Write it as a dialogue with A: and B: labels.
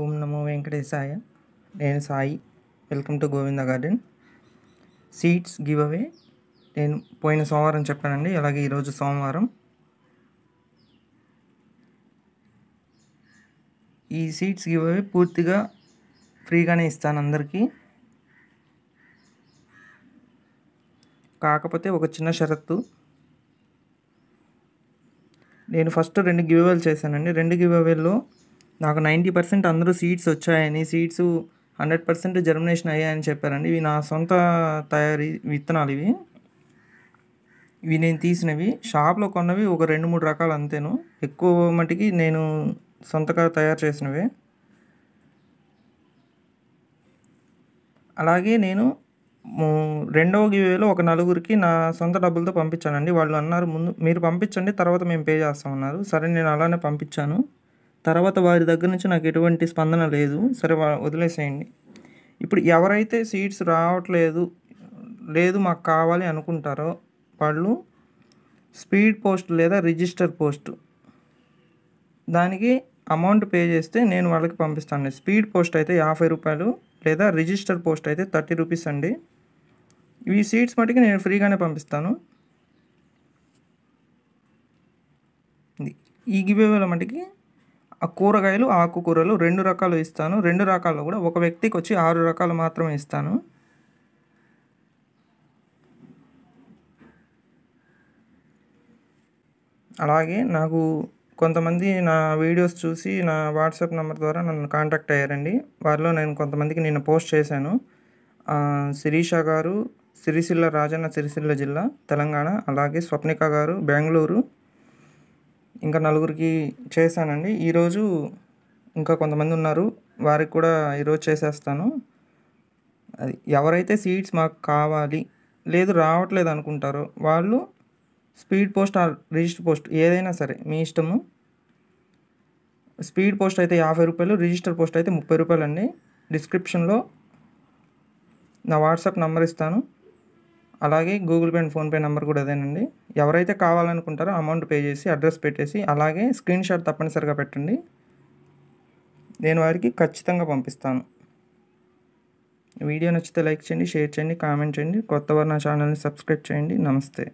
A: ఓం నమో వెంకటేశాయ నేను Sai welcome to Govinda garden seeds giveaway నేను పోయిన సోమవారం చెప్పానండి అలాగే ఈరోజు సోమవారం ఈ సీడ్స్ గివ్ అవే పూర్తిగా ఫ్రీగానే ఇస్తాను అందరికీ కాకపోతే ఒక చిన్న షరత్తు నేను ఫస్ట్ రెండు గివ్ అవేలు చేశానండి రెండు గివ్ అవేల్లో నాకు నైంటీ పర్సెంట్ అందరూ సీట్స్ వచ్చాయని సీట్స్ హండ్రెడ్ పర్సెంట్ జర్మినేషన్ అయ్యాయని చెప్పారండి ఇవి నా సొంత తయారీ విత్తనాలు ఇవి ఇవి నేను తీసినవి షాప్లో కొన్నవి ఒక రెండు మూడు రకాలు అంతేను ఎక్కువ మటుకి నేను సొంతగా తయారు చేసినవి అలాగే నేను రెండవ గివేలో ఒక నలుగురికి నా సొంత డబ్బులతో పంపించానండి వాళ్ళు అన్నారు ముందు మీరు పంపించండి తర్వాత మేము పే చేస్తామన్నారు సరే నేను అలానే పంపించాను తర్వాత వారి దగ్గర నుంచి నాకు ఎటువంటి స్పందన లేదు సరే వదిలేసేయండి ఇప్పుడు ఎవరైతే సీట్స్ రావట్లేదు లేదు మాకు కావాలి అనుకుంటారో వాళ్ళు స్పీడ్ పోస్ట్ లేదా రిజిస్టర్ పోస్ట్ దానికి అమౌంట్ పే చేస్తే నేను వాళ్ళకి పంపిస్తాను స్పీడ్ పోస్ట్ అయితే యాభై రూపాయలు లేదా రిజిస్టర్ పోస్ట్ అయితే థర్టీ రూపీస్ అండి ఈ సీట్స్ మటుకి నేను ఫ్రీగానే పంపిస్తాను ఈ గివేవేల మటుకి ఆ కూరగాయలు ఆకుకూరలు రెండు రకాలు ఇస్తాను రెండు రకాలు కూడా ఒక వ్యక్తికి వచ్చి ఆరు రకాలు మాత్రమే ఇస్తాను అలాగే నాకు కొంతమంది నా వీడియోస్ చూసి నా వాట్సాప్ నెంబర్ ద్వారా నన్ను కాంటాక్ట్ అయ్యారండి వారిలో నేను కొంతమందికి నిన్న పోస్ట్ చేశాను శిరీష గారు సిరిసిల్ల రాజన్న సిరిసిల్ల జిల్లా తెలంగాణ అలాగే స్వప్నిక గారు బెంగళూరు ఇంకా నలుగురికి చేశానండి ఈరోజు ఇంకా కొంతమంది ఉన్నారు వారికి కూడా ఈరోజు చేసేస్తాను అది ఎవరైతే సీట్స్ మాకు కావాలి లేదు రావట్లేదు అనుకుంటారో వాళ్ళు speed post or register post ఏదైనా సరే మీ ఇష్టము స్పీడ్ పోస్ట్ అయితే యాభై రూపాయలు రిజిస్టర్ పోస్ట్ అయితే ముప్పై రూపాయలు అండి డిస్క్రిప్షన్లో నా వాట్సాప్ నంబర్ ఇస్తాను అలాగే Google Pay and PhonePe number కూడా అదేనండి ఎవరైతే కావాలనుకుంటారో అమౌంట్ పే చేసి అడ్రస్ పెట్టేసి అలాగే స్క్రీన్ షాట్ తప్పనిసరిగా పెట్టండి నేను వారికి ఖచ్చితంగా పంపిస్తాను వీడియో నచ్చితే లైక్ చేయండి షేర్ చేయండి కామెంట్ చేయండి కొత్త వారు నా ఛానల్ని సబ్స్క్రైబ్ చేయండి నమస్తే